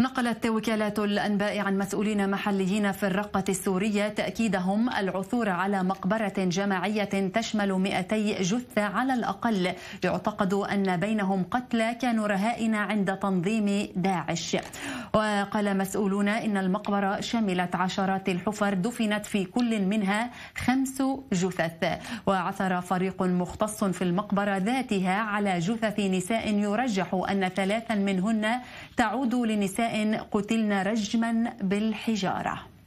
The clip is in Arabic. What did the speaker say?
نقلت وكالات الأنباء عن مسؤولين محليين في الرقة السورية تأكيدهم العثور على مقبرة جماعية تشمل 200 جثة على الأقل يعتقد أن بينهم قتلى كانوا رهائن عند تنظيم داعش وقال مسؤولون إن المقبرة شملت عشرات الحفر دفنت في كل منها خمس جثث وعثر فريق مختص في المقبرة ذاتها على جثث نساء يرجح أن ثلاثا منهن تعود لنساء قتلن رجما بالحجاره